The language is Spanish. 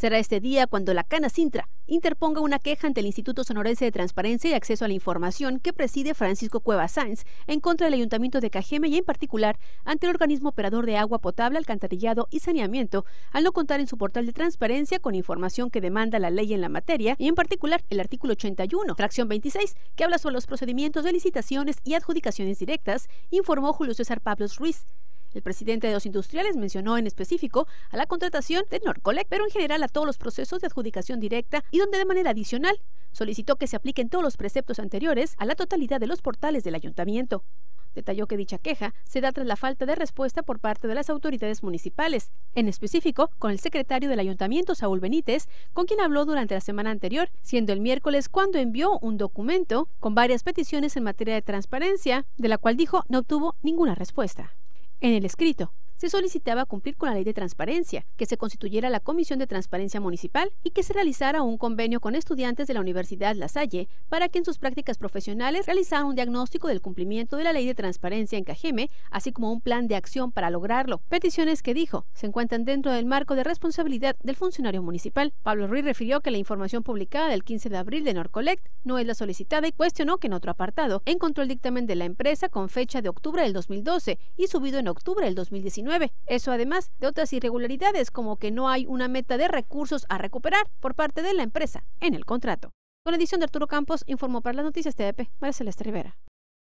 Será este día cuando la Cana Sintra interponga una queja ante el Instituto Sonorense de Transparencia y Acceso a la Información que preside Francisco Cueva Sáenz en contra del Ayuntamiento de Cajeme y en particular ante el organismo operador de agua potable, alcantarillado y saneamiento al no contar en su portal de transparencia con información que demanda la ley en la materia y en particular el artículo 81, fracción 26, que habla sobre los procedimientos de licitaciones y adjudicaciones directas, informó Julio César Pablos Ruiz. El presidente de los industriales mencionó en específico a la contratación de Norcolec, pero en general a todos los procesos de adjudicación directa y donde de manera adicional solicitó que se apliquen todos los preceptos anteriores a la totalidad de los portales del ayuntamiento. Detalló que dicha queja se da tras la falta de respuesta por parte de las autoridades municipales, en específico con el secretario del ayuntamiento, Saúl Benítez, con quien habló durante la semana anterior, siendo el miércoles cuando envió un documento con varias peticiones en materia de transparencia, de la cual dijo no obtuvo ninguna respuesta en el escrito se solicitaba cumplir con la ley de transparencia, que se constituyera la Comisión de Transparencia Municipal y que se realizara un convenio con estudiantes de la Universidad La Salle para que en sus prácticas profesionales realizara un diagnóstico del cumplimiento de la ley de transparencia en Cajeme, así como un plan de acción para lograrlo. Peticiones que dijo se encuentran dentro del marco de responsabilidad del funcionario municipal. Pablo Ruiz refirió que la información publicada del 15 de abril de Norcolect no es la solicitada y cuestionó que en otro apartado encontró el dictamen de la empresa con fecha de octubre del 2012 y subido en octubre del 2019 eso además de otras irregularidades como que no hay una meta de recursos a recuperar por parte de la empresa en el contrato. Con la edición de Arturo Campos, informó para las noticias TDP, María Celeste Rivera.